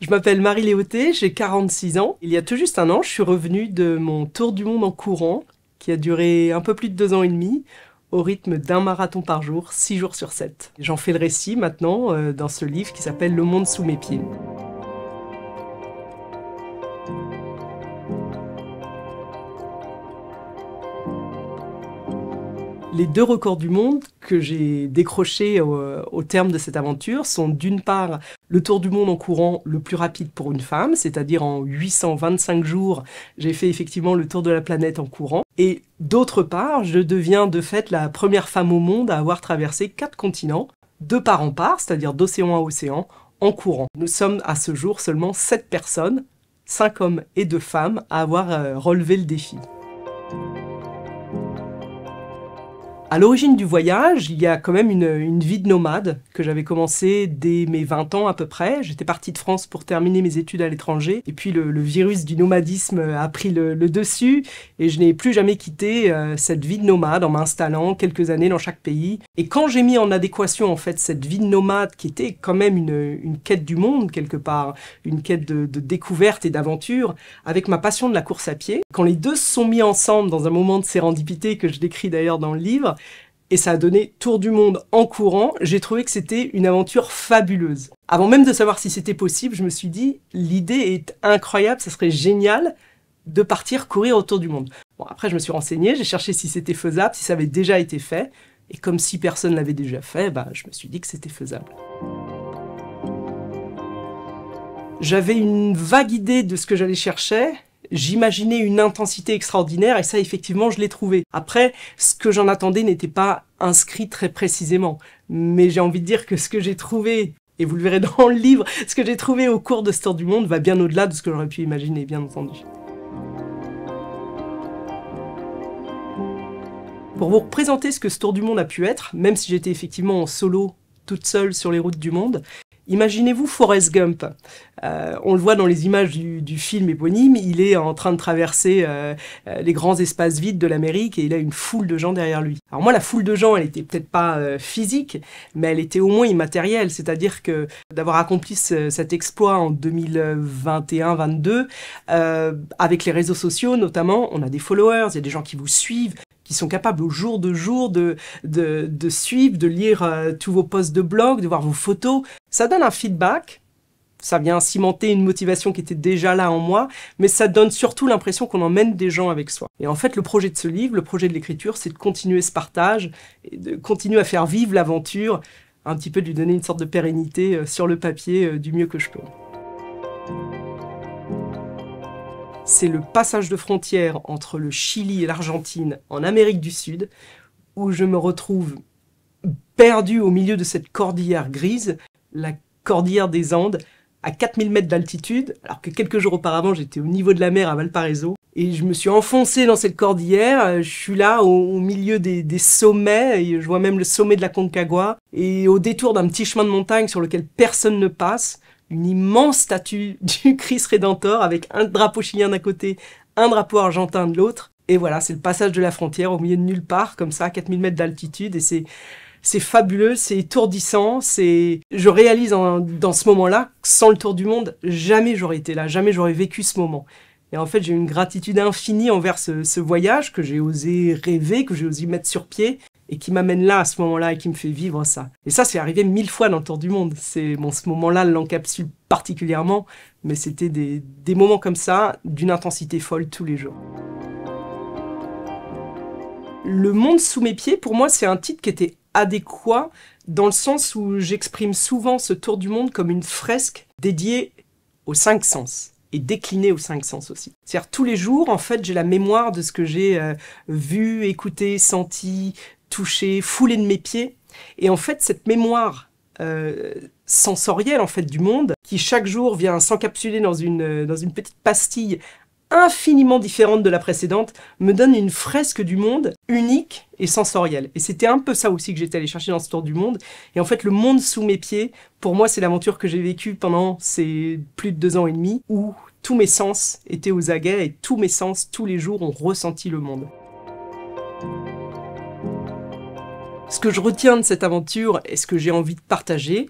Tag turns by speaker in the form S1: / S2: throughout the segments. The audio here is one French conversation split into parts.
S1: Je m'appelle Marie Léauté, j'ai 46 ans. Il y a tout juste un an, je suis revenue de mon tour du monde en courant, qui a duré un peu plus de deux ans et demi, au rythme d'un marathon par jour, six jours sur sept. J'en fais le récit maintenant euh, dans ce livre qui s'appelle Le monde sous mes pieds. les deux records du monde que j'ai décrochés au, terme de cette aventure sont d'une part le tour du monde en courant le plus rapide pour une femme, c'est-à-dire en 825 jours, j'ai fait effectivement le tour de la planète en courant. Et d'autre part, je deviens de fait la première femme au monde à avoir traversé quatre continents, de part en part, c'est-à-dire d'océan à océan, en courant. Nous sommes à ce jour seulement sept personnes, cinq hommes et deux femmes, à avoir euh, relevé le défi. À l'origine du voyage, il y a quand même une, une vie de nomade que j'avais commencé dès mes 20 ans à peu près. J'étais partie de France pour terminer mes études à l'étranger. Et puis le, le, virus du nomadisme a pris le, dessus et je n'ai plus jamais quitté euh, cette vie de nomade en m'installant quelques années dans chaque pays. Et quand j'ai mis en adéquation en fait cette vie de nomade qui était quand même une, une quête du monde quelque part, une quête de, de découverte et d'aventure avec ma passion de la course à pied, quand les deux se sont mis ensemble dans un moment de sérendipité que je décris d'ailleurs dans le livre, et ça a donné tour du monde en courant, j'ai trouvé que c'était une aventure fabuleuse. Avant même de savoir si c'était possible, je me suis dit, l'idée est incroyable, ça serait génial de partir courir autour du monde. Bon, après, je me suis renseigné, j'ai cherché si c'était faisable, si ça avait déjà été fait, et comme si personne l'avait déjà fait, bah, je me suis dit que c'était faisable. J'avais une vague idée de ce que j'allais chercher, j'imaginais une intensité extraordinaire et ça effectivement je l'ai trouvé. Après, ce que j'en attendais n'était pas inscrit très précisément, mais j'ai envie de dire que ce que j'ai trouvé et vous le verrez dans le livre, ce que j'ai trouvé au cours de ce tour du monde va bien au-delà de ce que j'aurais pu imaginer, bien entendu. Pour vous représenter ce que ce tour du monde a pu être, même si j'étais effectivement en solo toute seule sur les routes du monde, Imaginez-vous Forrest Gump. Euh, on le voit dans les images du, film éponyme, il est en train de traverser euh, euh, les grands espaces vides de l'Amérique et il a une foule de gens derrière lui. Alors moi, la foule de gens, elle était peut-être pas physique, mais elle était au moins immatérielle, c'est-à-dire que d'avoir accompli cet exploit en 2021-22, avec les réseaux sociaux notamment, on a des followers, il y a des gens qui vous suivent, qui sont capables au jour de jour de, de, suivre, de lire euh, tous vos posts de blog, de voir vos photos. Ça donne un feedback, ça vient cimenter une motivation qui était déjà là en moi, mais ça donne surtout l'impression qu'on emmène des gens avec soi. Et en fait, le projet de ce livre, le projet de l'écriture, c'est de continuer ce partage, et de continuer à faire vivre l'aventure, un petit peu de lui donner une sorte de pérennité euh, sur le papier euh, du mieux que je peux c'est le passage de frontière entre le Chili et l'Argentine en Amérique du Sud, où je me retrouve perdu au milieu de cette cordillère grise, la cordillère des Andes, à 4000 mètres d'altitude, alors que quelques jours auparavant j'étais au niveau de la mer à Valparaiso, et je me suis enfoncé dans cette cordillère, euh, je suis là au, milieu des, des, sommets, et je vois même le sommet de la Concagua, et au détour d'un petit chemin de montagne sur lequel personne ne passe, une immense statue du Christ Rédentor, avec un drapeau chilien d'un côté, un drapeau argentin de l'autre. Et voilà, c'est le passage de la frontière au milieu de nulle part, comme ça, à 4000 mètres d'altitude. Et c'est, c'est fabuleux, c'est étourdissant, c'est, je réalise dans ce moment-là, sans le tour du monde, jamais j'aurais été là, jamais j'aurais vécu ce moment. Et en fait, j'ai une gratitude infinie envers ce voyage que j'ai osé rêver, que j'ai osé mettre sur pied et qui m'amène là à ce moment-là et qui me fait vivre ça. Et ça, c'est arrivé mille fois dans le tour du monde. C'est bon, ce moment-là l'encapsule particulièrement, mais c'était des, des moments comme ça d'une intensité folle tous les jours. Le monde sous mes pieds, pour moi, c'est un titre qui était adéquat dans le sens où j'exprime souvent ce tour du monde comme une fresque dédiée aux cinq sens et déclinée aux cinq sens aussi. C'est-à-dire tous les jours, en fait, j'ai la mémoire de ce que j'ai euh, vu, écouté, senti, touché, foulé de mes pieds. Et en fait, cette mémoire euh, sensorielle en fait du monde, qui chaque jour vient s'encapsuler dans une, euh, dans une petite pastille infiniment différente de la précédente, me donne une fresque du monde unique et sensorielle. Et c'était un peu ça aussi que j'étais allé chercher dans ce tour du monde. Et en fait, le monde sous mes pieds, pour moi, c'est l'aventure que j'ai vécue pendant ces plus de deux ans et demi, où tous mes sens étaient aux aguets et tous mes sens, tous les jours, ont ressenti le monde. Ce que je retiens de cette aventure et ce que j'ai envie de partager,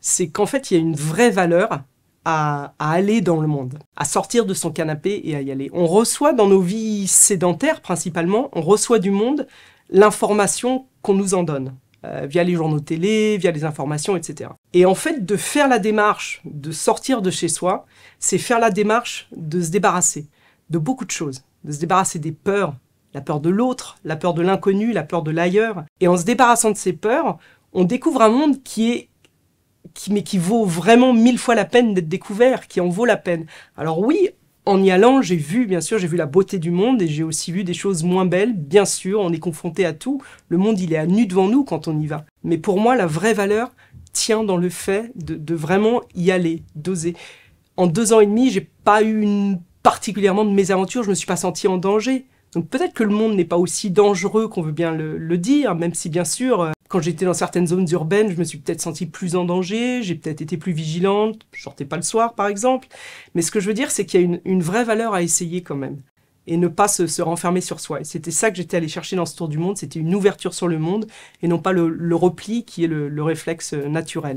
S1: c'est qu'en fait, il y a une vraie valeur à, aller dans le monde, à sortir de son canapé et à y aller. On reçoit dans nos vies sédentaires principalement, on reçoit du monde l'information qu'on nous en donne euh, via les journaux télé, via les informations, etc. Et en fait, de faire la démarche de sortir de chez soi, c'est faire la démarche de se débarrasser de beaucoup de choses, de se débarrasser des peurs, la peur de l'autre, la peur de l'inconnu, la peur de l'ailleurs. Et en se débarrassant de ces peurs, on découvre un monde qui est qui, mais qui vaut vraiment mille fois la peine d'être découvert, qui en vaut la peine. Alors oui, en y allant, j'ai vu, bien sûr, j'ai vu la beauté du monde et j'ai aussi vu des choses moins belles. Bien sûr, on est confronté à tout. Le monde, il est à nu devant nous quand on y va. Mais pour moi, la vraie valeur tient dans le fait de, vraiment y aller, d'oser. En deux ans et demi, j'ai pas eu particulièrement de mésaventure. aventures. Je me suis pas senti en danger. Donc peut-être que le monde n'est pas aussi dangereux qu'on veut bien le, dire, hein, même si bien sûr, euh, quand j'étais dans certaines zones urbaines, je me suis peut-être sentie plus en danger, j'ai peut-être été plus vigilante, je sortais pas le soir par exemple. Mais ce que je veux dire, c'est qu'il y a une, vraie valeur à essayer quand même et ne pas se, renfermer sur soi. Et c'était ça que j'étais allée chercher dans ce tour du monde, c'était une ouverture sur le monde et non pas le, repli qui est le, le réflexe euh, naturel.